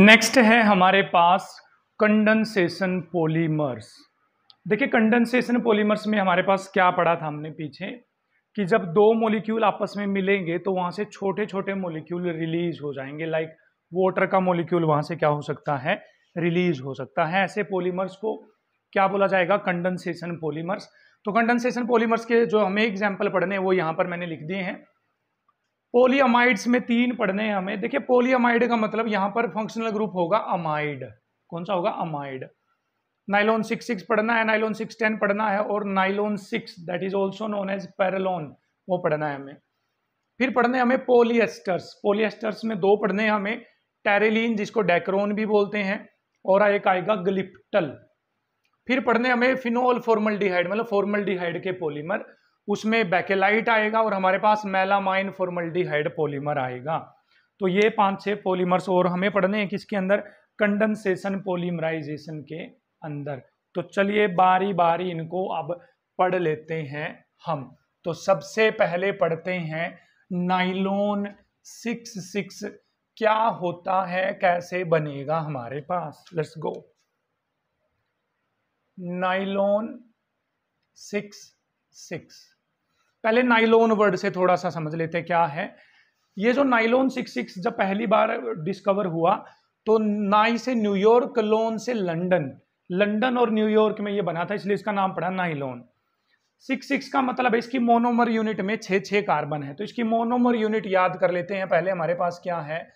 Next है हमारे पास कंडेंसेशन पॉलीमर्स देखिए कंडेंसेशन पॉलीमर्स में हमारे पास क्या पड़ा था हमने पीछे कि जब दो मोलिक्यूल आपस में मिलेंगे तो वहाँ से छोटे छोटे मोलिक्यूल रिलीज हो जाएंगे लाइक वाटर का मोलिक्यूल वहाँ से क्या हो सकता है रिलीज हो सकता है ऐसे पॉलीमर्स को क्या बोला जाएगा कंडनसेशन पॉलीमर्स तो कंडनसेशन पॉलीमर्स के जो हमें एग्जाम्पल पढ़ने वो यहाँ पर मैंने लिख दिए हैं पोलियमाइड्स में तीन पढ़ने हैं हमें देखिए पोलियमाइड का मतलब यहाँ पर फंक्शनल ग्रुप होगा अमाइड कौन सा होगा अमाइड नाइलोन सिक्स सिक्स पढ़ना है नाइलोन सिक्स टेन पढ़ना है और nylon six that is also known as perlon वो पढ़ना है हमें फिर पढ़ने हमें पोलियस्टर्स पोलियस्टर्स में दो पढ़ने हैं हमें टेरेलिन जिसको डेक्रोन भी बोलते हैं और एक आएगा ग्लिप्टल फिर पढ़ने हमें फिनोल फॉर्मल डिहाइड मतलब फॉर्मल डिहाइड के पोलीमर उसमें बैकेलाइट आएगा और हमारे पास मेलामाइन फॉर्मल्डिहाइड पॉलीमर आएगा तो ये पांच छह पॉलीमर्स और हमें पढ़ने हैं किसके अंदर कंडेंसेशन पॉलीमराइजेशन के अंदर तो चलिए बारी बारी इनको अब पढ़ लेते हैं हम तो सबसे पहले पढ़ते हैं नाइलोन सिक्स सिक्स क्या होता है कैसे बनेगा हमारे पास let's go nylon six six पहले नाइलोन वर्ड से थोड़ा सा समझ लेते हैं क्या है ये जो नाइलोन सिक्स सिक्स जब पहली बार डिस्कवर हुआ तो नाई से न्यूयॉर्क लोन से लंदन लंदन और न्यूयॉर्क में ये बना था इसलिए इसका नाम पड़ा नाइलोन सिक्स सिक्स का मतलब है इसकी मोनोमर यूनिट में छः छः कार्बन है तो इसकी मोनोमर यूनिट याद कर लेते हैं पहले हमारे पास क्या है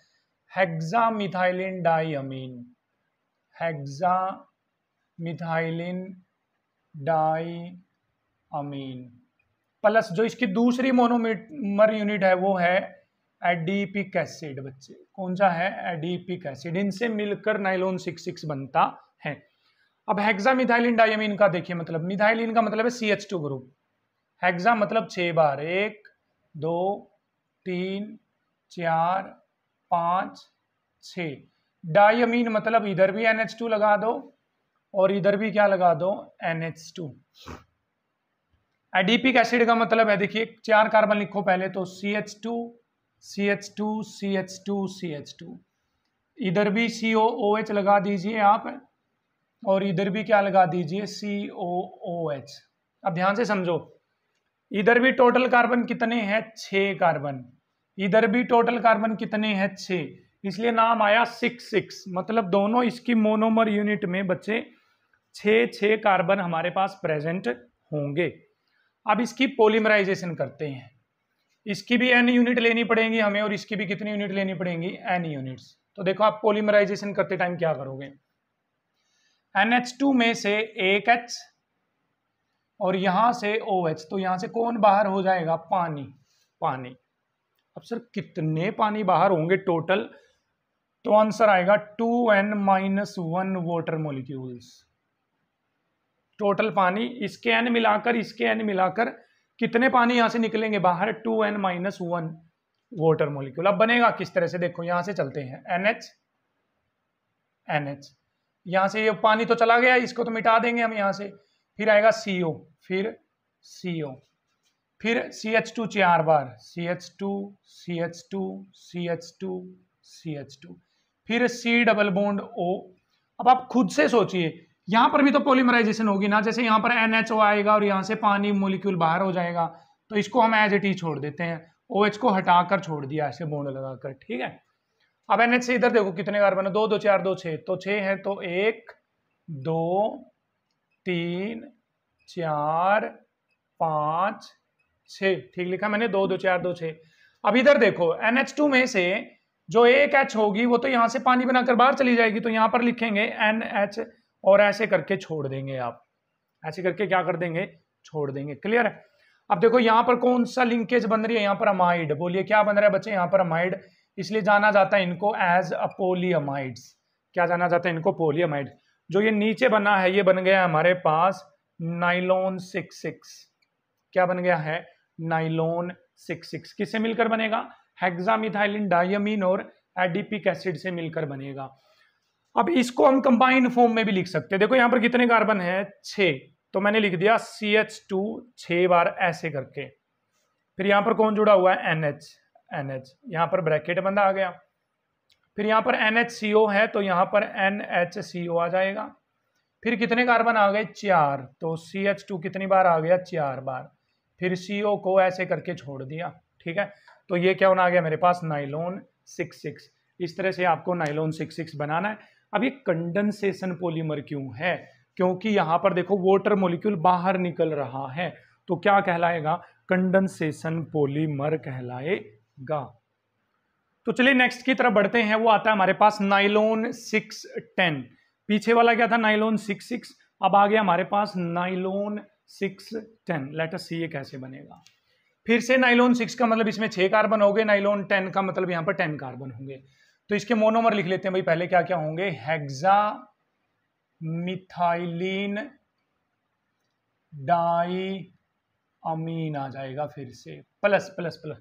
methylene diamine hexa methylene di amine plus जो इसकी दूसरी मोनोमीटर यूनिट है वो है एडीपिक एसिड बच्चे कौन सा है एडीपिक एसिड इनसे मिलकर नाइलोन सिक्स सिक्स बनता है अब हेक्सा मिथाइलिन डायमीन का देखिए मतलब मिथाइलिन का मतलब है C H two group hexa मतलब छः बार एक दो तीन चार पाँच छ डायमीन मतलब इधर भी एन एच टू लगा दो और इधर भी क्या लगा दो N H two adipic acid का मतलब है देखिए चार कार्बन लिखो पहले तो C H two C H two C H two C H two इधर भी सी ओ ओ एच लगा दीजिए आप और इधर भी क्या लगा दीजिए सी ओ ओ एच अब ध्यान से समझो इधर भी टोटल कार्बन कितने हैं छः कार्बन इधर भी टोटल कार्बन कितने हैं छः इसलिए नाम आया सिक्स सिक्स मतलब दोनों इसकी मोनोमर यूनिट में बच्चे छ छ कार्बन हमारे पास प्रेजेंट होंगे अब इसकी पोलीमराइजेशन करते हैं इसकी भी एन यूनिट लेनी पड़ेगी हमें और इसकी भी कितनी यूनिट लेनी पड़ेगी एन यूनिट्स तो देखो आप पोलीमराइजेशन करते टाइम क्या करोगे NH2 में से एक एच और यहाँ से ओ OH, तो यहाँ से कौन बाहर हो जाएगा पानी पानी अब सर कितने पानी बाहर होंगे टोटल तो आंसर आएगा two N minus one water molecules total पानी इसके एन मिलाकर इसके एन मिलाकर कितने पानी यहाँ से निकलेंगे बाहर two N minus one water molecule अब बनेगा किस तरह से देखो यहाँ से चलते हैं एन एच एन एच यहाँ से ये पानी तो चला गया इसको तो मिटा देंगे हम यहाँ से फिर आएगा सी ओ फिर सी ओ फिर सी एच टू चार बार C H two C H two C H two C H two फिर सी डबल बोन्ड ओ अब आप खुद से सोचिए यहां पर भी तो पोलिमराइजेशन होगी ना जैसे यहां पर एनएचओ आएगा और यहां से पानी मोलिक्यूल बाहर हो जाएगा तो इसको हम एज इट ही छोड़ देते हैं ओ OH को हटाकर छोड़ दिया ऐसे बोन लगाकर ठीक है अब एन से इधर देखो कितने कार्बन है दो दो चार दो छः तो छः हैं तो एक दो तीन चार पाँच छ ठीक लिखा मैंने दो दो चार दो छः अब इधर देखो एन टू में से जो एक एच होगी वो तो यहाँ से पानी बनाकर बाहर चली जाएगी तो यहाँ पर लिखेंगे एन एच और ऐसे करके छोड़ देंगे आप ऐसे करके क्या कर देंगे छोड़ देंगे क्लियर है अब देखो यहाँ पर कौन सा लिंकेज बन रही है यहाँ पर अमाइड बोलिए क्या बन रहा है बच्चे यहाँ पर अमाइड इसलिए जाना जाता है इनको एज अ क्या जाना जाता है इनको पोलियमाइड जो ये नीचे बना है ये बन गया हमारे पास नाइलोन सिक्स सिक्स क्या बन गया है नाइलोन सिक्स सिक्स किससे मिलकर बनेगा हेक्सामिथाइलिन डायमिन और एडिपिक एसिड से मिलकर बनेगा अब इसको हम कंबाइंड फॉर्म में भी लिख सकते हैं देखो यहां पर कितने कार्बन है छ तो मैंने लिख दिया सी एच टू छ बार ऐसे करके फिर यहां पर कौन जुड़ा हुआ है एन एच एन एच यहाँ पर ब्रैकेट बंदा आ गया फिर यहां पर एन एच सी ओ है तो यहां पर एन एच सी ओ आ जाएगा फिर कितने कार्बन आ गए चार तो सी एच टू कितनी बार आ गया चार बार फिर सी ओ को ऐसे करके छोड़ दिया ठीक है तो ये क्या होना आ गया मेरे पास नाइलोन सिक्स सिक्स इस तरह से आपको नाइलोन सिक्स सिक्स बनाना है अब ये कंडेंसेशन पॉलीमर क्यों है क्योंकि यहां पर देखो वाटर मोलिक्यूल बाहर निकल रहा है तो क्या कहलाएगा कंडेंसेशन पॉलीमर कहलाएगा तो चलिए नेक्स्ट की तरफ बढ़ते हैं वो आता है हमारे पास नाइलोन सिक्स टेन पीछे वाला क्या था नाइलोन सिक्स सिक्स अब आ गया हमारे पास nylon six ten later see ये कैसे बनेगा फिर से नाइलोन सिक्स का मतलब इसमें छह कार्बन हो गए नाइलोन टेन का मतलब यहां पर टेन कार्बन होंगे तो इसके मोनोमर लिख लेते हैं भाई पहले क्या क्या होंगे हेक्सा मिथाइलिन डाई अमीन आ जाएगा फिर से प्लस प्लस प्लस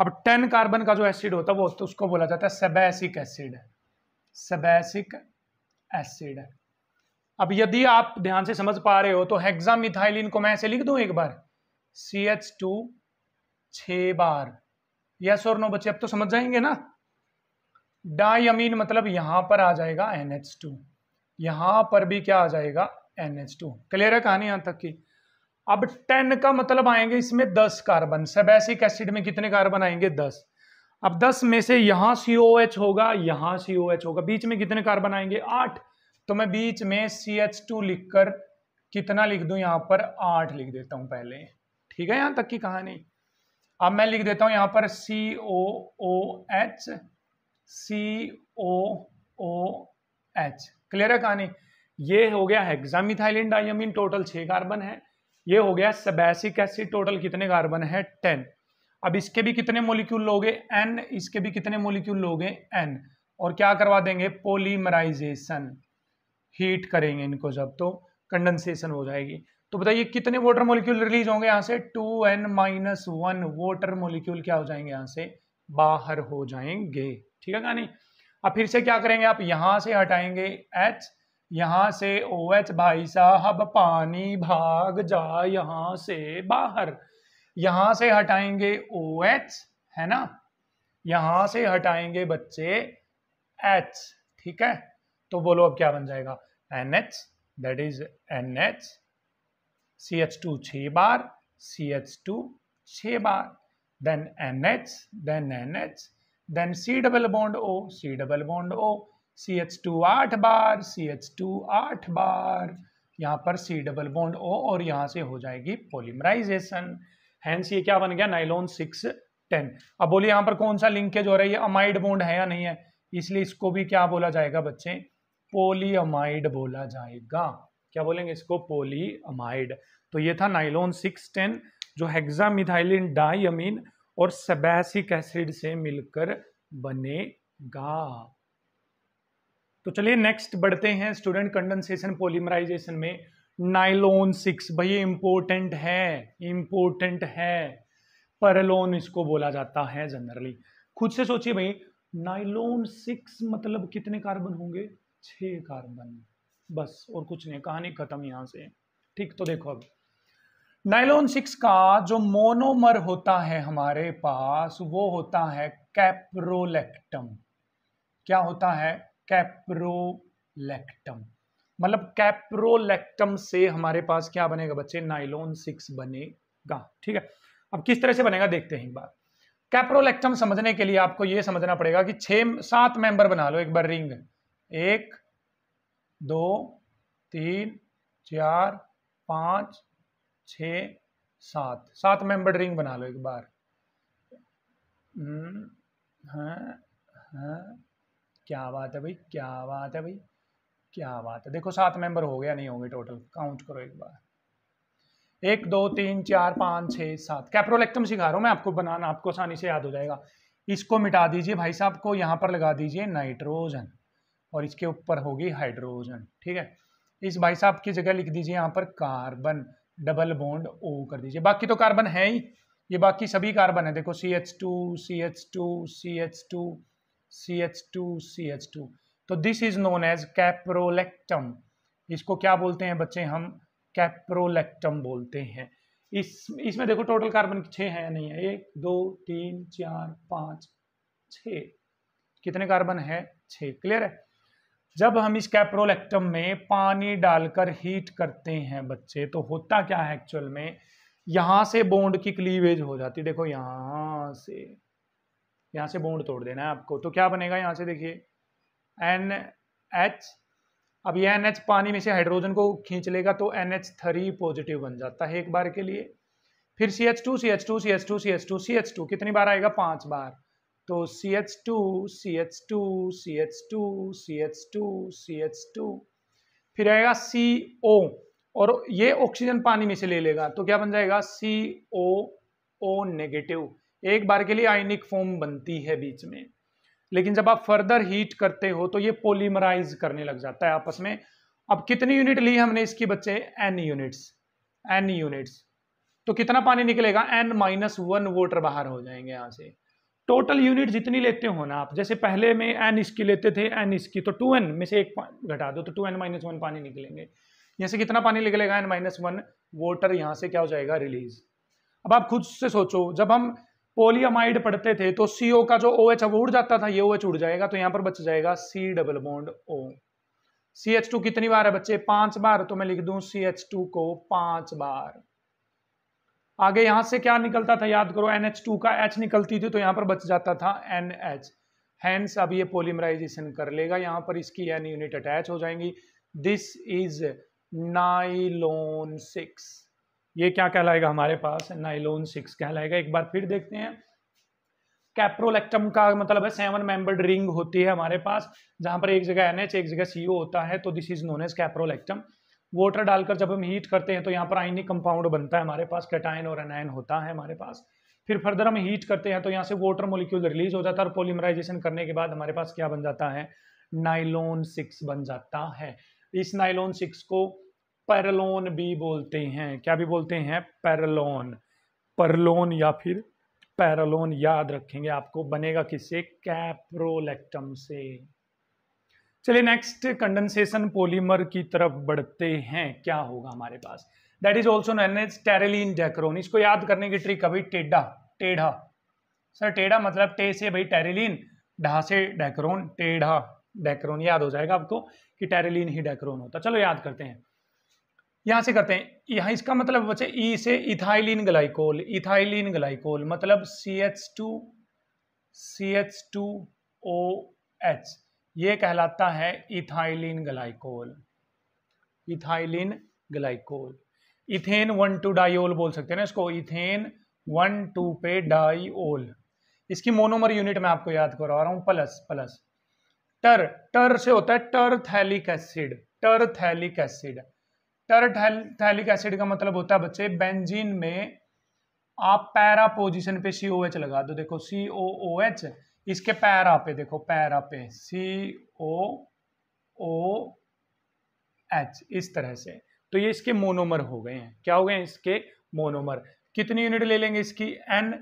अब टेन कार्बन का जो एसिड होता है वो तो उसको बोला जाता है सबैसिक एसिड सबैसिक एसिड अब यदि आप ध्यान से समझ पा रहे हो तो मिथाइलिन को मैं ऐसे लिख दूं एक बार सी एच टू छ बार यस और नो बच्चे अब तो समझ जाएंगे ना डायमीन मतलब यहां पर आ जाएगा एनएच टू यहां पर भी क्या आ जाएगा एन एच टू क्लियर है कहानी यहां तक की अब टेन का मतलब आएंगे इसमें दस कार्बन सब एसिक एसिड में कितने कार्बन आएंगे दस अब दस में से यहां सी ओ एच होगा यहां सी ओ एच होगा बीच में कितने कार्बन आएंगे आठ तो मैं बीच में सी एच टू लिखकर कितना लिख दूं यहां पर आठ लिख देता हूं पहले ठीक है यहां तक की कहानी अब मैं लिख देता हूं यहां पर C O O H C O O H clear है कहानी ये हो गया हेक्सामिथाइलिन डायमिन टोटल छः कार्बन है ये हो गया सबैसिक एसिड टोटल कितने कार्बन है टेन अब इसके भी कितने मोलिक्यूल लोगे एन इसके भी कितने मोलिक्यूल लोगे एन और क्या करवा देंगे पोलीमराइजेशन हीट करेंगे इनको जब तो कंडेंसेशन हो जाएगी तो बताइए कितने वाटर मोलिक्यूल रिलीज होंगे यहाँ से two N minus one water molecule क्या हो जाएंगे यहाँ से बाहर हो जाएंगे ठीक है कहानी अब फिर से क्या करेंगे आप यहां से हटाएंगे एच यहाँ से ओ एच भाई साहब पानी भाग जा यहां से बाहर यहां से हटाएंगे ओ एच है ना यहां से हटाएंगे बच्चे एच ठीक है तो बोलो अब क्या बन जाएगा N H that is N H C H two छ बार सी एच टू छ बार then N H then N H then C double bond O C double bond O C H two आठ बार सी एच टू आठ बार यहाँ पर सी double bond ओ और यहाँ से हो जाएगी पोलिमराइजेशन हैंस ये क्या बन गया नाइलोन सिक्स टेन अब बोलिए यहाँ पर कौन सा लिंकेज हो रहा है ये अमाइड बॉन्ड है या नहीं है इसलिए इसको भी क्या बोला जाएगा बच्चे पोलीअमाइड बोला जाएगा क्या बोलेंगे इसको पोलीअमाइड तो ये था नाइलोन सिक्स टेन जो हेक्सा मिथाइलिन डाई अमीन और सबैसिक एसिड से मिलकर बनेगा तो चलिए नेक्स्ट बढ़ते हैं स्टूडेंट कंडेंसेशन पोलिमराइजेशन में नाइलोन सिक्स भैया इंपॉर्टेंट है इंपॉर्टेंट है परलोन इसको बोला जाता है जनरली खुद से सोचिए भाई नाइलोन सिक्स मतलब कितने कार्बन होंगे छ कार्बन बस और कुछ नहीं कहानी खत्म यहां से ठीक तो देखो अब नाइलोन सिक्स का जो मोनोमर होता है हमारे पास वो होता है कैप्रोलेक्टम क्या होता है कैप्रोलेक्टम मतलब कैप्रोलेक्टम से हमारे पास क्या बनेगा बच्चे नाइलोन सिक्स बनेगा ठीक है अब किस तरह से बनेगा देखते हैं एक बार कैप्रोलेक्टम समझने के लिए आपको यह समझना पड़ेगा कि छह सात मेंबर बना लो एक बार रिंग एक दो तीन चार पांच छ सात सात मेंबर रिंग बना लो एक बार हम्म, हाँ हाँ क्या बात है भाई क्या बात है भाई क्या बात है देखो सात मेंबर हो गया नहीं होंगे टोटल काउंट करो एक बार एक दो तीन चार पाँच छः सात कैप्रोलेक्टम सिखा रहा हूँ मैं आपको बनाना आपको आसानी से याद हो जाएगा इसको मिटा दीजिए भाई साहब को यहाँ पर लगा दीजिए नाइट्रोजन और इसके ऊपर होगी हाइड्रोजन ठीक है इस भाई साहब की जगह लिख दीजिए यहाँ पर कार्बन डबल बॉन्ड ओ कर दीजिए बाकी तो कार्बन है ही ये बाकी सभी कार्बन है देखो C H two C H two C H two C H two C H two तो this is known as caprolactam इसको क्या बोलते हैं बच्चे हम कैप्रोलेक्टम बोलते हैं इस इसमें देखो टोटल कार्बन छः है नहीं है एक दो तीन चार पाँच छ कितने कार्बन है छ क्लियर है जब हम इस कैप्रोलेक्टम में पानी डालकर हीट करते हैं बच्चे तो होता क्या है एक्चुअल में यहाँ से बोंड की क्लीवेज हो जाती है देखो यहाँ से यहाँ से बोंड तोड़ देना है आपको तो क्या बनेगा यहाँ से देखिए एन एच अब ये एन एच पानी में से हाइड्रोजन को खींच लेगा तो एन एच थ्री पॉजिटिव बन जाता है एक बार के लिए फिर C H two C H two C H two C H two C H two कितनी बार आएगा पांच बार तो C H two C H two C H two C H two C H two फिर आएगा सी ओ और ये ऑक्सीजन पानी में से ले लेगा तो क्या बन जाएगा सी ओ ओ नेगेटिव एक बार के लिए आयनिक फॉर्म बनती है बीच में लेकिन जब आप फर्दर हीट करते हो तो ये पोलीमराइज करने लग जाता है आपस में अब कितनी यूनिट ली हमने इसकी बच्चे एन यूनिट्स एन यूनिट्स तो कितना पानी निकलेगा एन माइनस वन वोटर बाहर हो जाएंगे यहाँ से टोटल यूनिट जितनी लेते हो ना आप जैसे पहले में एन इसकी लेते थे एन इसकी तो टू एन में से एक घटा दो तो टू एन माइनस वन पानी निकलेंगे यहाँ से कितना पानी निकलेगा एन माइनस वन वोटर यहाँ से क्या हो जाएगा रिलीज अब आप खुद से सोचो जब हम पोलियामाइड पढ़ते थे तो सी का जो ओ एच है वो उड़ जाता था ये ओ एच उड़ जाएगा तो यहाँ पर बच जाएगा C double bond O C H two कितनी बार है बच्चे पांच बार तो मैं लिख दू सी एच टू को पांच बार आगे यहां से क्या निकलता था याद करो एन एच टू का एच निकलती थी तो यहां पर बच जाता था एन एच हैंस अब ये पोलिमराइजेशन कर लेगा यहाँ पर इसकी एन यूनिट अटैच हो जाएंगी दिस इज नाइलोन सिक्स ये क्या कहलाएगा हमारे पास नाइलोन सिक्स कहलाएगा एक बार फिर देखते हैं कैप्रोलेक्टम का मतलब है सेवन मेंबर्ड रिंग होती है हमारे पास जहां पर एक जगह एनएच एक जगह सीओ होता है तो this is known as caprolactam water डालकर जब हम हीट करते हैं तो यहाँ पर आइनिक कंपाउंड बनता है हमारे पास कैटाइन और एनाइन होता है हमारे पास फिर फर्दर हम हीट करते हैं तो यहाँ से वाटर मोलिक्यूल रिलीज हो जाता है और पोलिमराइजेशन करने के बाद हमारे पास क्या बन जाता है नाइलोन सिक्स बन जाता है इस नाइलोन सिक्स को पैरलोन भी बोलते हैं क्या भी बोलते हैं पैरलोन परलोन या फिर पैरलोन याद रखेंगे आपको बनेगा किससे कैप्रोलेक्टम से चलिए नेक्स्ट कंडेंसेशन पॉलीमर की तरफ बढ़ते हैं क्या होगा हमारे पास that is also known as terylene dacron इसको याद करने की ट्रिक अभी टेढ़ा टेढ़ा सर टेढ़ा मतलब टे से भाई टेरेलिन ढा से डेक्रोन टेढ़ा डेक्रोन याद हो जाएगा आपको कि टेरेलिन ही डेक्रोन होता चलो याद करते हैं यहाँ से करते हैं यहाँ इसका मतलब बचे ई e से इथाइलिन ग्लाइकोल इथाइलिन ग्लाइकोल मतलब C H two C H two O H ये कहलाता है ethylene glycol ethylene glycol ethane one two diol बोल सकते हैं ना इसको इथेन वन टू पे डाइओल इसकी मोनोमर यूनिट में आपको याद करवा रहा हूँ प्लस प्लस टर टर से होता है phthalic acid terephthalic acid terephthalic acid का मतलब होता है बच्चे बेंजीन में आप पैरा पोजिशन पे सी ओ एच लगा दो देखो सी ओ ओ एच इसके पैरा पे देखो पैरा पे सी ओ ओ एच इस तरह से तो ये इसके मोनोमर हो गए हैं क्या हो गए इसके मोनोमर कितनी यूनिट ले लेंगे इसकी एन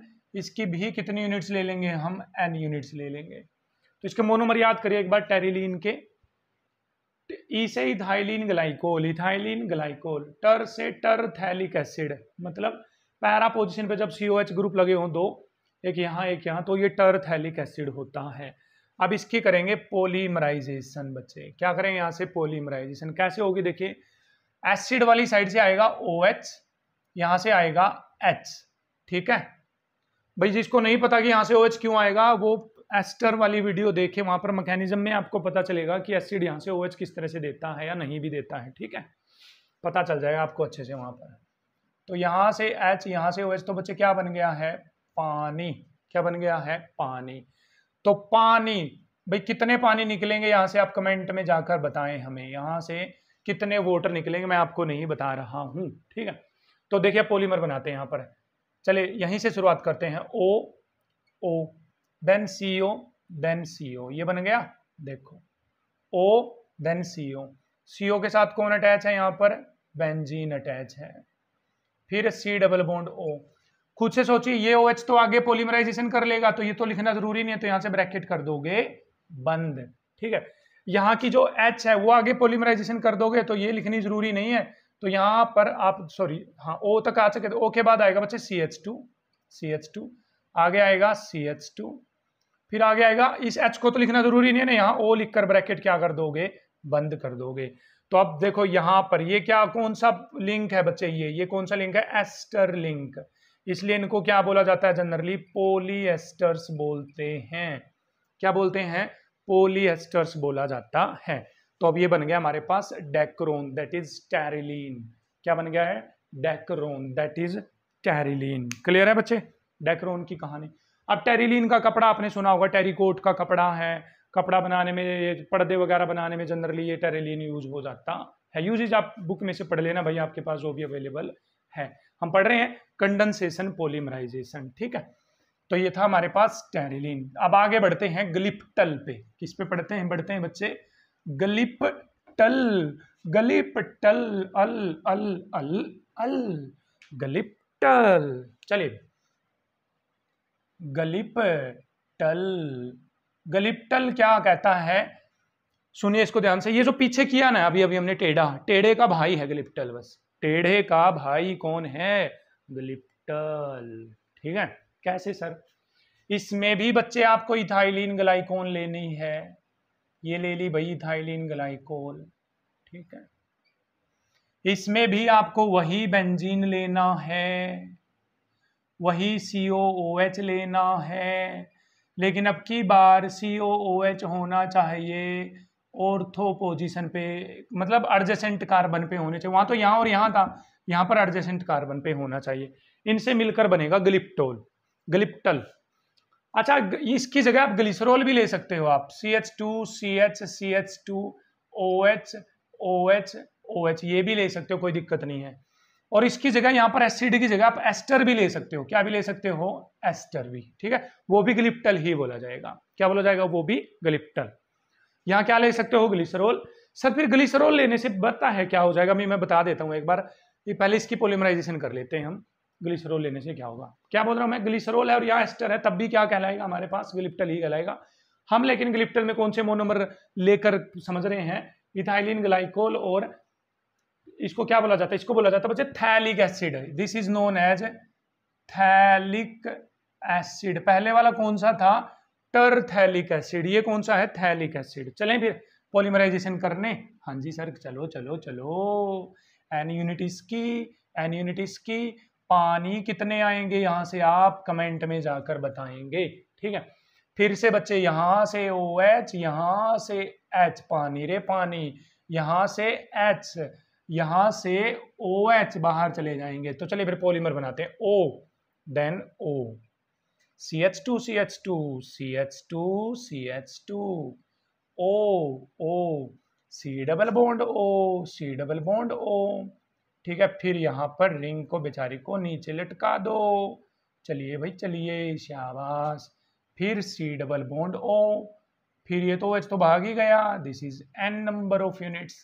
इसकी भी कितनी यूनिट्स ले लेंगे हम एन यूनिट्स ले लेंगे तो इसके मोनोमर याद करिए एक बार टेरिलीन के ई तो e से इथाइलिन ग्लाइकोल इथाइलिन ग्लाइकोल टर से टर थैलिक एसिड मतलब पैरा पोजिशन पे जब सी ग्रुप लगे हों दो एक यहाँ एक यहाँ तो ये टरथैलिक एसिड होता है अब इसकी करेंगे पोलीमराइजेशन बच्चे क्या करें यहाँ से पोलीमराइजेशन कैसे होगी देखिए एसिड वाली साइड से आएगा ओ एच यहाँ से आएगा एच ठीक है भाई जिसको नहीं पता कि यहाँ से ओ एच क्यों आएगा वो एस्टर वाली वीडियो देखे वहाँ पर मैकेनिज्म में आपको पता चलेगा कि एसिड यहाँ से ओ एच किस तरह से देता है या नहीं भी देता है ठीक है पता चल जाएगा आपको अच्छे से वहाँ पर तो यहाँ से एच यहाँ से ओ एच तो बच्चे क्या बन गया है पानी क्या बन गया है पानी तो पानी भाई कितने पानी निकलेंगे यहां से आप कमेंट में जाकर बताएं हमें यहां से कितने वोटर निकलेंगे मैं आपको नहीं बता रहा हूं ठीक है तो देखिए पॉलीमर बनाते हैं यहां पर चले यहीं से शुरुआत करते हैं ओ ओ देन सी ओ देन सी ओ ये बन गया देखो ओ देन सी ओ सी ओ के साथ कौन अटैच है यहां पर बेंजीन अटैच है फिर सी डबल बॉन्ड ओ खुद से सोचिए ये ओ OH तो आगे पोलिमराइजेशन कर लेगा तो ये तो लिखना जरूरी नहीं है तो यहां से ब्रैकेट कर दोगे बंद ठीक है यहाँ की जो एच है वो आगे पोलिमराइजेशन कर दोगे तो ये लिखनी जरूरी नहीं है तो यहाँ पर आप सॉरी हाँ ओ तक आ सके तो ओ के बाद आएगा बच्चे C H two C H two आगे आएगा सी एच टू फिर आगे आएगा इस एच को तो लिखना जरूरी नहीं है ना यहाँ ओ लिखकर ब्रैकेट क्या कर दोगे बंद कर दोगे तो अब देखो यहां पर ये क्या कौन सा लिंक है बच्चे ये ये कौन सा लिंक है एस्टर लिंक इसलिए इनको क्या बोला जाता है जनरली पोलिएस्टर्स बोलते हैं क्या बोलते हैं पोलिएस्टर्स बोला जाता है तो अब ये बन गया हमारे पास डेक्रोन दैट इज टेरिलीन क्या बन गया है dacron that is terylene clear है बच्चे डेक्रोन की कहानी अब टेरिलीन का कपड़ा आपने सुना होगा टेरिकोट का कपड़ा है कपड़ा बनाने में ये पर्दे वगैरह बनाने में जनरली ये टेरिलीन यूज हो जाता है यूजेज आप बुक में से पढ़ लेना भाई आपके पास जो भी अवेलेबल है हम पढ़ रहे हैं कंडेंसेशन पोलीमराइजेशन ठीक है तो ये था हमारे पास स्टेरिलीन अब आगे बढ़ते हैं ग्लिप्टल पे किस पे पढ़ते हैं बढ़ते हैं बच्चे ग्लिप्टल ग्लिप्टल अल अल अल अल ग्लिप्टल चलिए ग्लिप्टल ग्लिप्टल क्या कहता है सुनिए इसको ध्यान से ये जो पीछे किया ना अभी अभी हमने टेढ़ा टेढ़े का भाई है ग्लिप्टल बस टेढ़े का भाई कौन है ग्लिप्टल ठीक है कैसे सर इसमें भी बच्चे आपको इथाइलिन ग्लाइकोन लेनी है ये ले ली भाई इथाइलिन ग्लाइकोल ठीक है इसमें भी आपको वही बेंजीन लेना है वही सी एच लेना है लेकिन अब की बार सी एच होना चाहिए ऑर्थो पोजिशन पे मतलब अर्जेसेंट कार्बन पे होने चाहिए वहां तो यहाँ और यहाँ था यहाँ पर अर्जेसेंट कार्बन पे होना चाहिए इनसे मिलकर बनेगा ग्लिप्टोल ग्लिप्टल अच्छा इसकी जगह आप ग्लिसरोल भी ले सकते हो आप C H two C H C H two O H O H O H ये भी ले सकते हो कोई दिक्कत नहीं है और इसकी जगह यहाँ पर एसिड की जगह आप एस्टर भी ले सकते हो क्या भी ले सकते हो एस्टर भी ठीक है वो भी ग्लिप्टल ही बोला जाएगा क्या बोला जाएगा वो भी ग्लिप्टल यहाँ क्या ले सकते हो ग्लिसरोल सर फिर ग्लिसरोल लेने से बता है क्या हो जाएगा मैं मैं बता देता हूँ एक बार ये पहले इसकी पोलिमराइजेशन कर लेते हैं हम ग्लिसरोल लेने से क्या होगा क्या बोल रहा हूँ मैं ग्लिसरोल है और यहाँ एस्टर है तब भी क्या कहलाएगा हमारे पास ग्लिप्टल ही कहलाएगा हम लेकिन ग्लिप्टल में कौन से मोनोमर लेकर समझ रहे हैं इथाइलिन ग्लाइकोल और इसको क्या बोला जाता है इसको बोला जाता है बच्चे phthalic acid this is known as phthalic acid पहले वाला कौन सा था टरथैलिक एसिड ये कौन सा है थैलिक एसिड चले फिर पॉलीमराइजेशन करने हाँ जी सर चलो चलो चलो एन यूनिटिस की एन यूनिटिस की पानी कितने आएंगे यहाँ से आप कमेंट में जाकर बताएंगे ठीक है फिर से बच्चे यहाँ से ओ एच यहाँ से एच पानी रे पानी यहाँ से एच यहाँ से ओ एच बाहर चले जाएंगे तो चलिए फिर पॉलीमर बनाते हैं O then O C C C H H two two two C H two O O C double bond O C double bond O ठीक है फिर यहाँ पर रिंग को बेचारी को नीचे लटका दो चलिए भाई चलिए शाबाश फिर C डबल बॉन्ड O फिर ये तो एच तो भाग ही गया this is N number of units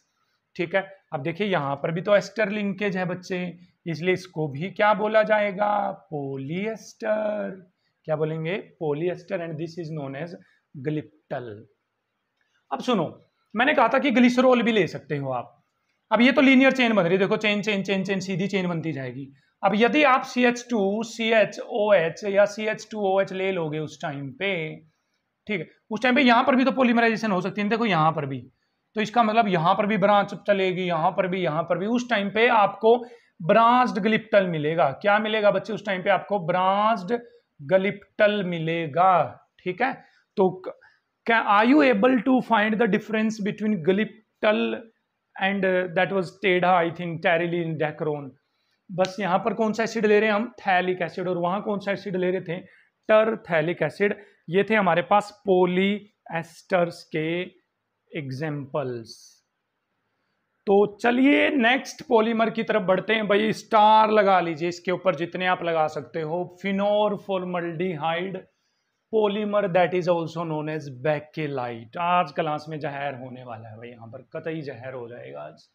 ठीक है अब देखिए यहाँ पर भी तो एस्टर लिंकेज है बच्चे इसलिए इसको भी क्या बोला जाएगा पोलिएस्टर क्या बोलेंगे polyester and this is known as glyptal अब सुनो मैंने कहा था कि ग्लिसरोल भी ले सकते हो आप अब ये तो लीनियर चेन बन रही देखो चेन चेन चेन चेन सीधी चेन बनती जाएगी अब यदि आप C H two C H O H या C H two O H ले लोगे उस टाइम पे ठीक है उस टाइम पे यहां पर भी तो पोलीमराइजेशन हो सकती है देखो यहां पर भी तो इसका मतलब यहां पर भी ब्रांच चलेगी यहां पर भी यहां पर भी उस टाइम पे आपको ब्रांच्ड ग्लिप्टल मिलेगा क्या मिलेगा बच्चे उस टाइम पे आपको ब्रांच्ड गलिप्टल मिलेगा ठीक है तो क्या are you able to find the difference between glyptal and that was टेढ़ा आई थिंक इन डेक्रोन बस यहाँ पर कौन सा एसिड ले रहे हैं हम थैलिक एसिड और वहाँ कौन सा एसिड ले रहे थे टर थैलिक एसिड ये थे हमारे पास पोली एस्टर्स के एग्जाम्पल्स तो चलिए नेक्स्ट पॉलीमर की तरफ बढ़ते हैं भाई स्टार लगा लीजिए इसके ऊपर जितने आप लगा सकते हो phenol formaldehyde polymer that is also known as bakelite आज क्लास में जहर होने वाला है भाई यहाँ पर कतई जहर हो जाएगा आज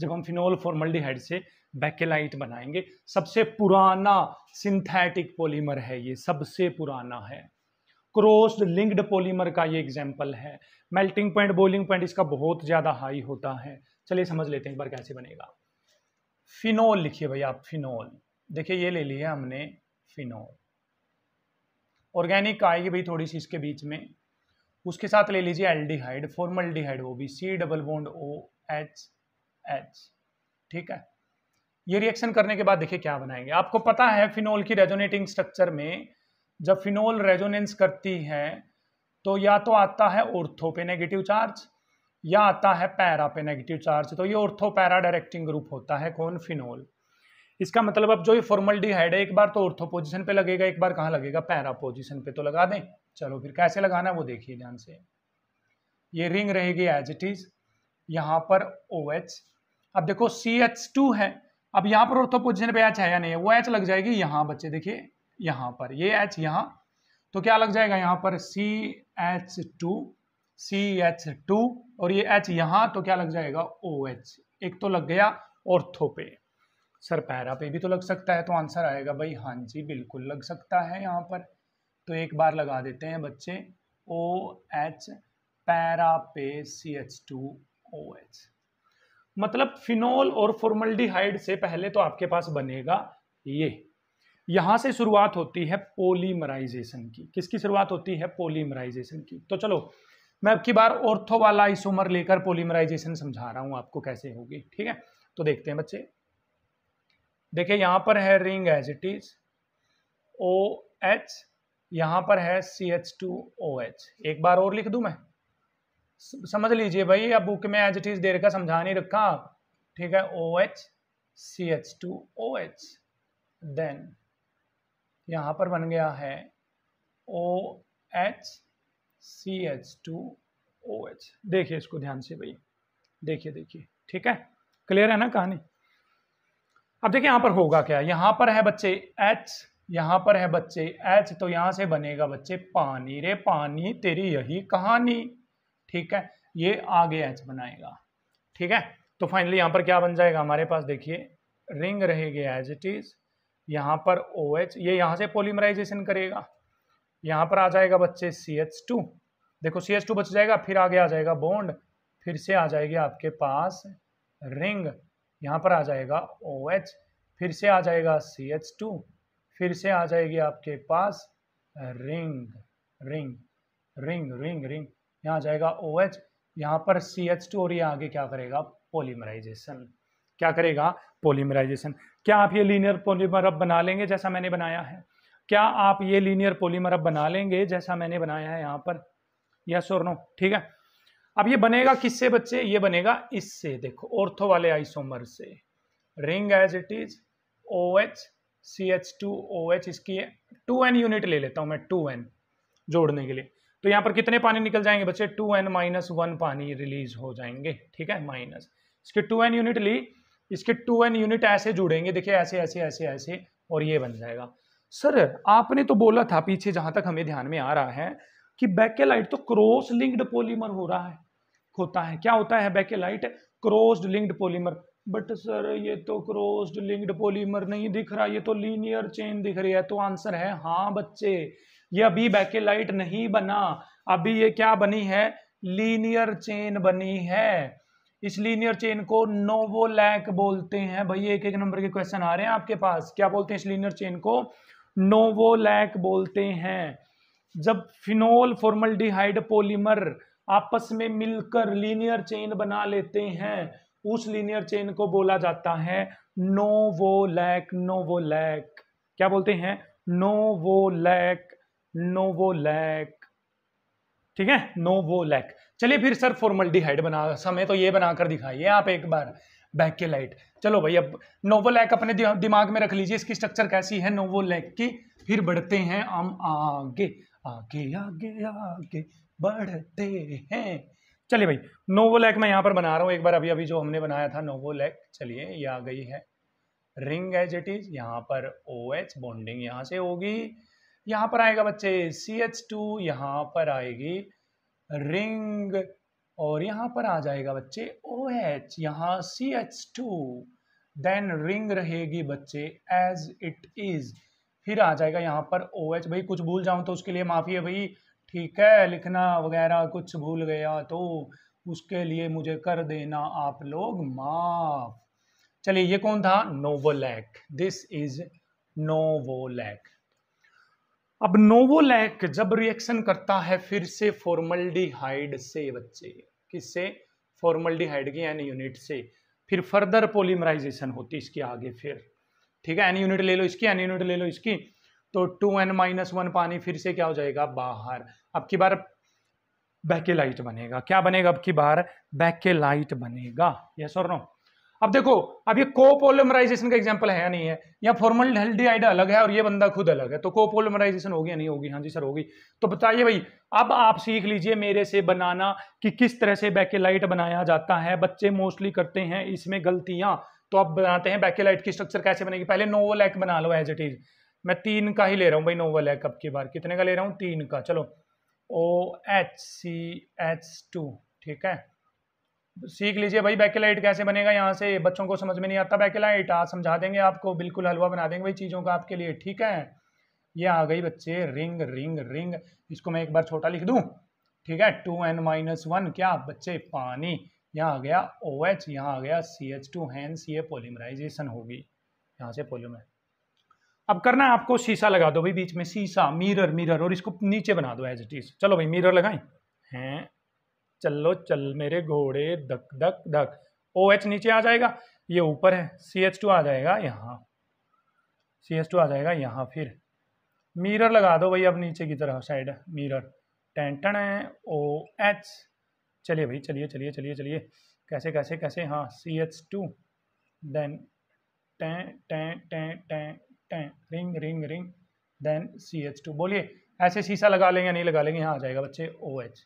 जब हम फिनोल फॉर्मल्डीहाइड से बैकेलाइट बनाएंगे सबसे पुराना सिंथेटिक पॉलीमर है ये सबसे पुराना है क्रोस लिंक्ड पॉलीमर का ये एग्जाम्पल है मेल्टिंग पॉइंट बोलिंग पॉइंट इसका बहुत ज़्यादा हाई होता है चलिए समझ लेते हैं एक बार कैसे बनेगा फिनोल लिखिए भैया आप फिनोल देखिए ये ले लिया हमने फिनोल ऑर्गेनिक आएगी भाई थोड़ी सी इसके बीच में उसके साथ ले लीजिए एल्डिहाइड फॉर्मल डिहाइड वो भी C double bond O H H ठीक है ये रिएक्शन करने के बाद देखिए क्या बनाएंगे आपको पता है फिनोल की रेजोनेटिंग स्ट्रक्चर में जब फिनोल रेजोनेंस करती है तो या तो आता है ओर्थो पे नेगेटिव चार्ज या आता है पैरा पे नेगेटिव चार्ज तो ये ऑर्थो पैरा डायरेक्टिंग ग्रुप होता है कौन फिनोल इसका मतलब अब जो ये फॉर्मल डिहाइड है एक बार तो ऑर्थो पोजिशन पे लगेगा एक बार कहाँ लगेगा पैरा पोजिशन पे तो लगा दें चलो फिर कैसे लगाना है वो देखिए ध्यान से ये रिंग रहेगी एज इट इज यहाँ पर ओ एच अब देखो सी एच टू है अब यहाँ पर ऑर्थो पोजिशन पे एच है या नहीं है वो एच लग जाएगी यहाँ बच्चे देखिए यहाँ पर ये एच यहाँ तो क्या लग जाएगा यहाँ पर C H two C H two और ये एच यहाँ तो क्या लग जाएगा ओ एच एक तो लग गया ऑर्थो पे सर पैरा पे भी तो लग सकता है तो आंसर आएगा भाई हाँ जी बिल्कुल लग सकता है यहाँ पर तो एक बार लगा देते हैं बच्चे ओ एच पैरा पे C H two O H मतलब फिनोल और फॉर्मल्डिहाइड से पहले तो आपके पास बनेगा ये यहाँ से शुरुआत होती है पोलीमराइजेशन की किसकी शुरुआत होती है पोलीमराइजेशन की तो चलो मैं अब की बार ओर्थो वाला आइसोमर लेकर पोलीमराइजेशन समझा रहा हूँ आपको कैसे होगी ठीक है तो देखते हैं बच्चे देखिए यहाँ पर है ring as it is O H यहाँ पर है C H two O H एक बार और लिख दूँ मैं समझ लीजिए भाई अब बुक में एज इट इज देर का समझा नहीं रखा ठीक है O H C H two O H then यहाँ पर बन गया है O H C H two O H देखिए इसको ध्यान से भैया देखिए देखिए ठीक है क्लियर है ना कहानी अब देखिए यहाँ पर होगा क्या यहाँ पर है बच्चे एच यहाँ पर है बच्चे एच तो यहाँ से बनेगा बच्चे पानी रे पानी तेरी यही कहानी ठीक है ये आगे एच बनाएगा ठीक है तो फाइनली यहाँ पर क्या बन जाएगा हमारे पास देखिए रिंग रहेगी एज इट इज यहाँ पर ओ OH, एच ये यहाँ से पोलिमराइजेशन करेगा यहाँ पर आ जाएगा बच्चे सी एच टू देखो सी एच टू बच जाएगा फिर आगे आ जाएगा बॉन्ड फिर से आ जाएगी आपके पास रिंग यहाँ पर आ जाएगा ओ OH, फिर से आ जाएगा सी एच टू फिर से आ जाएगी आपके पास ring ring ring ring ring यहाँ आ जाएगा ओ OH, यहाँ पर सी एच टू और ये आगे क्या करेगा पोलीमराइजेशन क्या करेगा पोलीमराइजेशन क्या आप ये लीनियर पोलीमर अब बना लेंगे जैसा मैंने बनाया है क्या आप ये लीनियर पोलीमर अब बना लेंगे जैसा मैंने बनाया है यहाँ पर यस और नो ठीक है अब ये बनेगा किससे बच्चे ये बनेगा इससे देखो ऑर्थो वाले आइसोमर से ring as it is O H C H two O H इसकी टू एन यूनिट ले लेता हूँ मैं टू एन जोड़ने के लिए तो यहाँ पर कितने पानी निकल जाएंगे बच्चे टू एन माइनस वन पानी रिलीज हो जाएंगे ठीक है माइनस इसके टू एन यूनिट ली इसके टू एन यूनिट ऐसे जुड़ेंगे देखिए ऐसे ऐसे ऐसे ऐसे और ये बन जाएगा सर आपने तो बोला था पीछे जहां तक हमें ध्यान में आ रहा है कि बैकेलाइट तो क्रॉस लिंक्ड पॉलीमर हो रहा है होता है क्या होता है bakelite crossed linked polymer but sir ये तो क्रॉस्ड लिंक्ड पॉलीमर नहीं दिख रहा ये तो लीनियर चेन दिख रही है तो आंसर है हाँ बच्चे ये अभी बैकेलाइट नहीं बना अभी ये क्या बनी है लीनियर चेन बनी है इस लीनियर चेन को नोवोलैक बोलते हैं भाई एक एक नंबर के क्वेश्चन आ रहे हैं आपके पास क्या बोलते हैं इस लीनियर चेन को नोवोलैक बोलते हैं जब फिनोल फॉर्मल्डिहाइड पॉलीमर आपस में मिलकर लीनियर चेन बना लेते हैं उस लीनियर चेन को बोला जाता है नोवोलैक नोवोलैक क्या बोलते हैं नोवोलैक नोवोलैक ठीक है नोवोलैक चलिए फिर सर फॉर्मल्डिहाइड बना समय तो ये बनाकर दिखाइए आप एक बार बैकेलाइट चलो भाई अब नोवोलैक अपने दिमाग में रख लीजिए इसकी स्ट्रक्चर कैसी है नोवोलैक की फिर बढ़ते हैं हम आगे आगे आगे आगे बढ़ते हैं चलिए भाई नोवोलैक मैं यहाँ पर बना रहा हूँ एक बार अभी अभी जो हमने बनाया था नोवोलैक चलिए ये आ गई है रिंग एज इट इज यहाँ पर ओ एच बॉन्डिंग यहाँ से होगी यहाँ पर आएगा बच्चे सी एच टू यहाँ पर आएगी रिंग और यहाँ पर आ जाएगा बच्चे ओ एच यहाँ C H two then ring रहेगी बच्चे एज इट इज फिर आ जाएगा यहाँ पर ओ एच भाई कुछ भूल जाऊँ तो उसके लिए माफ़ी है भाई ठीक है लिखना वगैरह कुछ भूल गया तो उसके लिए मुझे कर देना आप लोग माफ चलिए ये कौन था नोवोलैक दिस इज नोवोलैक अब नोवोलैक जब रिएक्शन करता है फिर से फॉर्मल्डिहाइड से बच्चे किससे फॉर्मल्डिहाइड की एन यूनिट से फिर फर्दर पोलिमराइजेशन होती इसके आगे फिर ठीक है एन यूनिट ले लो इसकी एन यूनिट ले लो इसकी तो टू एन माइनस वन पानी फिर से क्या हो जाएगा बाहर अब की बार बैकेलाइट बनेगा क्या बनेगा अब की बार बैकेलाइट बनेगा यस और नो अब देखो अब ये कोपोलमराइजेशन का एग्जाम्पल है या नहीं है या फॉर्मल हेल्डीआइड अलग है और ये बंदा खुद अलग है तो कोपोलमराइजेशन होगी या नहीं होगी हाँ जी सर होगी तो बताइए भाई अब आप सीख लीजिए मेरे से बनाना कि किस तरह से बैकेलाइट बनाया जाता है बच्चे मोस्टली करते हैं इसमें गलतियां तो आप बनाते हैं बैकेलाइट की स्ट्रक्चर कैसे बनेगी पहले नोवोलैक बना लो एज इट इज मैं तीन का ही ले रहा हूँ भाई नोवोलैक अब की बार कितने का ले रहा हूँ तीन का चलो O H C H two ठीक है सीख लीजिए भाई बैकेलाइट कैसे बनेगा यहाँ से बच्चों को समझ में नहीं आता बैकेलाइट आज समझा देंगे आपको बिल्कुल हलवा बना देंगे भाई चीज़ों का आपके लिए ठीक है ये आ गई बच्चे रिंग रिंग रिंग इसको मैं एक बार छोटा लिख दूँ ठीक है टू एन माइनस वन क्या बच्चे पानी यहाँ आ गया ओ एच यहाँ आ गया सी एच टू हैं ये पोलिमराइजेशन होगी यहाँ से पोलिमर अब करना है आपको शीशा लगा दो भाई बीच में शीशा मिरर मिरर और इसको नीचे बना दो एज इट इज चलो भाई मिरर लगाएं हैं चलो चल मेरे घोड़े धक धक धक ओ एच नीचे आ जाएगा ये ऊपर है सी एच टू आ जाएगा यहाँ सी एच टू आ जाएगा यहाँ फिर मिरर लगा दो भाई अब नीचे की तरह साइड मिरर टेंटन है ओ एच चलिए भाई चलिए चलिए चलिए चलिए कैसे कैसे कैसे हाँ सी एच टू देन टें टें टें टें टें ring ring ring then C H two बोलिए ऐसे शीशा लगा लेंगे नहीं लगा लेंगे यहाँ आ जाएगा बच्चे ओ OH. एच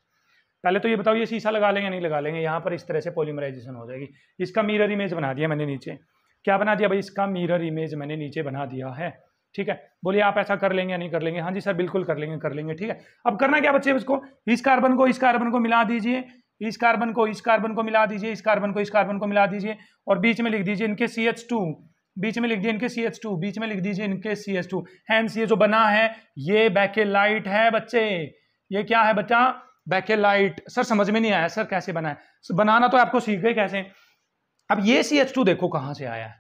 पहले तो ये बताओ ये शीशा लगा लेंगे नहीं लगा लेंगे यहाँ पर इस तरह से पोलीमराइजेशन हो जाएगी इसका मिरर इमेज बना दिया मैंने नीचे क्या बना दिया भाई इसका मिरर इमेज मैंने नीचे बना दिया है ठीक है बोलिए आप ऐसा कर लेंगे या नहीं कर लेंगे हाँ जी सर बिल्कुल कर लेंगे कर लेंगे ठीक है अब करना क्या बच्चे इसको इस कार्बन को इस कार्बन को मिला दीजिए इस कार्बन को इस कार्बन को मिला दीजिए इस कार्बन को इस कार्बन को मिला दीजिए और बीच में लिख दीजिए इनके सी एच टू बीच में लिख दिए इनके सी एच टू बीच में लिख दीजिए इनके सी एच टू ये जो बना है ये बैके लाइट है बच्चे ये क्या है बच्चा बैकेलाइट सर समझ में नहीं आया सर कैसे बनाए बनाना तो आपको सीख गए कैसे अब ये सी एच टू देखो कहाँ से आया है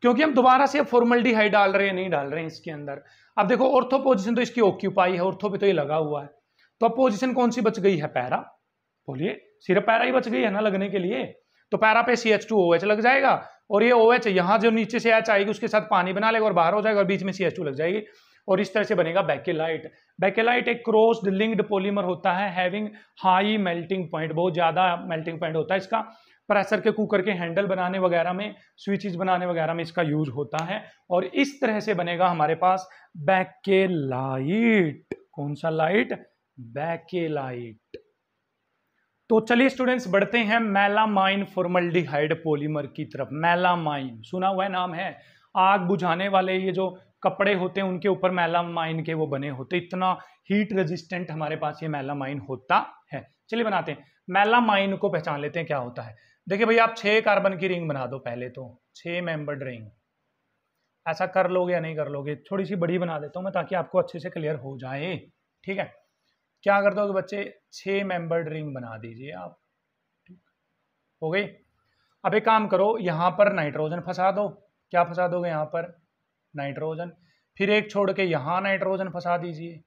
क्योंकि हम दोबारा से फॉर्मल्डी हाई डाल रहे हैं नहीं डाल रहे हैं इसके अंदर अब देखो ऑर्थो पोजिशन तो इसकी ऑक्यूपाई है ऑर्थो पे तो ये लगा हुआ है तो अब पोजिशन कौन सी बच गई है पैरा बोलिए सिर्फ पैरा ही बच गई है ना लगने के लिए तो पैरा पे C H two O H लग जाएगा और ये ओ एच यहाँ जो नीचे से एच आएगी उसके साथ पानी बना लेगा और बाहर हो जाएगा और बीच में सी एच टू लग जाएगी और इस तरह से बनेगा बैकेलाइट बैकेलाइट एक क्रोस्ड लिंक्ड पॉलीमर होता है हैविंग हाई मेल्टिंग पॉइंट बहुत ज़्यादा मेल्टिंग पॉइंट होता है इसका प्रेशर के कुकर के हैंडल बनाने वगैरह में स्विचेस बनाने वगैरह में इसका यूज होता है और इस तरह से बनेगा हमारे पास बैकेलाइट कौन सा लाइट बैकेलाइट तो चलिए स्टूडेंट्स बढ़ते हैं मेलामाइन फॉर्मल्डिहाइड पॉलीमर की तरफ मेलामाइन सुना हुआ नाम है आग बुझाने वाले ये जो कपड़े होते हैं उनके ऊपर मैलामाइन के वो बने होते इतना हीट रेजिस्टेंट हमारे पास ये मैलामाइन होता है चलिए बनाते हैं मैलामाइन को पहचान लेते हैं क्या होता है देखिए भैया आप छः कार्बन की रिंग बना दो पहले तो छः मेंबर्ड रिंग ऐसा कर लोगे या नहीं कर लोगे थोड़ी सी बड़ी बना देता हूँ मैं ताकि आपको अच्छे से क्लियर हो जाए ठीक है क्या कर दोगे बच्चे छः मेंबर्ड रिंग बना दीजिए आप हो गई अब एक काम करो यहाँ पर नाइट्रोजन फंसा दो क्या फंसा दोगे यहाँ पर नाइट्रोजन फिर एक छोड़ के यहाँ नाइट्रोजन फंसा दीजिए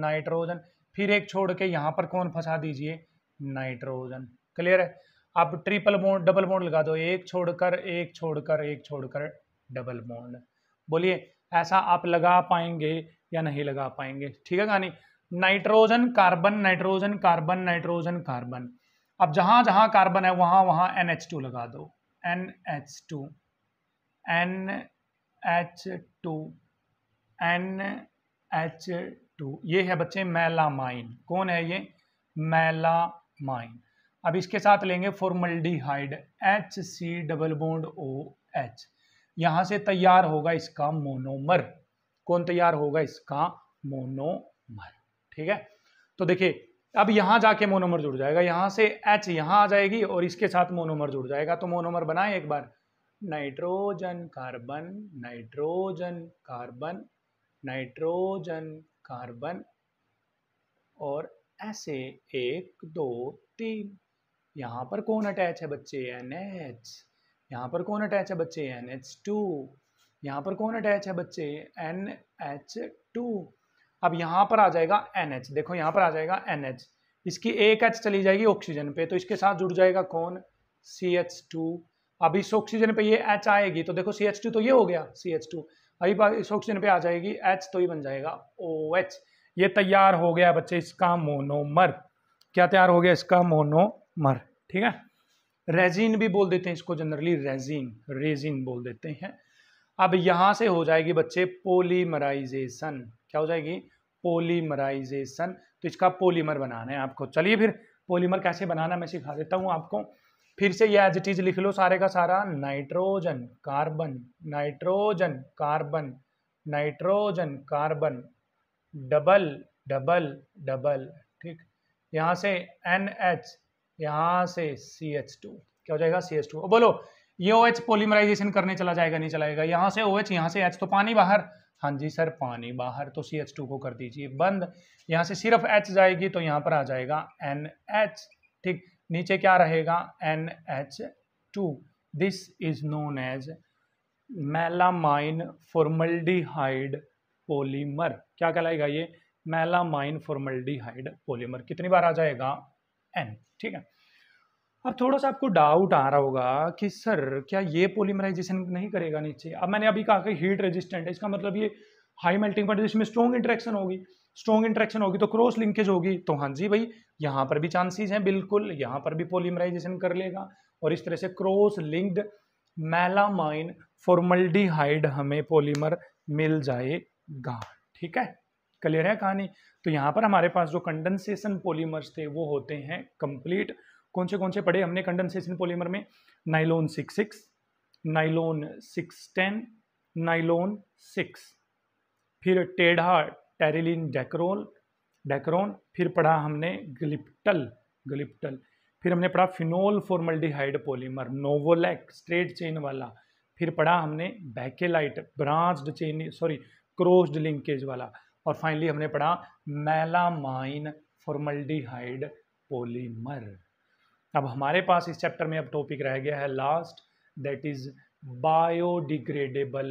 नाइट्रोजन फिर एक छोड़ के यहाँ पर कौन फंसा दीजिए नाइट्रोजन क्लियर है आप ट्रिपल बोन्ड डबल बोंड लगा दो एक छोड़कर एक छोड़कर एक छोड़कर डबल बोंड बोलिए ऐसा आप लगा पाएंगे या नहीं लगा पाएंगे ठीक है कहानी nitrogen carbon nitrogen carbon nitrogen carbon अब जहाँ जहाँ कार्बन है वहाँ वहाँ एन एच टू लगा दो N H two N H two N H two ये है बच्चे माइन कौन है ये माइन अब इसके साथ लेंगे formaldehyde H C double bond O H यहाँ से तैयार होगा इसका मोनोमर कौन तैयार होगा इसका मोनोमर ठीक है तो देखिए अब यहाँ जाके मोनोमर जुड़ जाएगा यहाँ से एच यहाँ आ जाएगी और इसके साथ मोनोमर जुड़ जाएगा तो मोनोमर बनाए एक बार nitrogen carbon nitrogen carbon nitrogen carbon और ऐसे एक दो तीन यहाँ पर कौन अटैच है बच्चे एन एच यहाँ पर कौन अटैच है बच्चे एन एच टू यहाँ पर कौन अटैच है बच्चे एन एच टू अब यहाँ पर आ जाएगा एन एच देखो यहाँ पर आ जाएगा एन एच इसकी एक एच चली जाएगी ऑक्सीजन पे तो इसके साथ जुड़ जाएगा कौन सी एच टू अब इस ऑक्सीजन पे ये एच आएगी तो देखो सी एच टू तो ये हो गया सी एच टू अभी इस ऑक्सीजन पे आ जाएगी एच तो ये बन जाएगा ओ एच ये तैयार हो गया बच्चे इसका मोनोमर क्या तैयार हो गया इसका मोनोमर ठीक है रेजिन भी बोल देते हैं इसको जनरली रेजिन रेजिन बोल देते हैं अब यहाँ से हो जाएगी बच्चे पोलीमराइजेशन क्या हो जाएगी पोलीमराइजेशन तो इसका पोलीमर बनाना है आपको चलिए फिर पोलीमर कैसे बनाना मैं सिखा देता हूँ आपको फिर से ये एज इट इज लिख लो सारे का सारा nitrogen carbon nitrogen carbon nitrogen carbon double double double ठीक यहाँ से एन एच यहाँ से सी एच टू क्या हो जाएगा सी एच टू बोलो ये ओ एच पोलिमराइजेशन करने चला जाएगा नहीं चलाएगा यहाँ से ओ एच यहाँ से एच तो पानी बाहर हाँ जी सर पानी बाहर तो सी एच टू को कर दीजिए बंद यहाँ से सिर्फ एच जाएगी तो यहाँ पर आ जाएगा एन एच ठीक नीचे क्या रहेगा N H two this is known as melamine formaldehyde polymer क्या कहलाएगा ये मैलामाइन फॉर्मल्डिहाइड पॉलीमर कितनी बार आ जाएगा एन ठीक है अब थोड़ा सा आपको डाउट आ रहा होगा कि सर क्या ये पोलीमराइजेशन नहीं करेगा नीचे अब मैंने अभी कहा कि हीट रेजिस्टेंट है इसका मतलब ये हाई मेल्टिंग पॉइंट जिसमें स्ट्रॉन्ग इंट्रैक्शन होगी स्ट्रॉन्ग इंट्रैक्शन होगी तो क्रॉस लिंकेज होगी तो हाँ जी भाई यहाँ पर भी चांसेस हैं बिल्कुल यहाँ पर भी पोलिमराइजेशन कर लेगा और इस तरह से क्रॉस लिंक्ड मैलामाइन फॉर्मल्डिहाइड हमें पोलीमर मिल जाएगा ठीक है क्लियर है कहानी तो यहाँ पर हमारे पास जो कंडेंसेशन पॉलीमर्स थे वो होते हैं कंप्लीट कौन से कौन से पढ़े हमने कंडेंसेशन पॉलीमर में nylon six six nylon six ten nylon six फिर टेढ़ा टेरिलिन डेक्रोल डेक्रोन फिर पढ़ा हमने ग्लिप्टल ग्लिप्टल फिर हमने पढ़ा phenol formaldehyde polymer novolac straight chain वाला फिर पढ़ा हमने bakelite branched chain sorry crossed linkage वाला और फाइनली हमने पढ़ा मेलामाइन फॉर्मल्डिहाइड पॉलीमर अब हमारे पास इस चैप्टर में अब टॉपिक रह गया है last that is biodegradable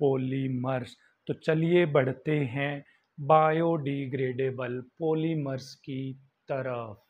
polymers तो चलिए बढ़ते हैं बायोडिग्रेडेबल पॉलीमर्स की तरफ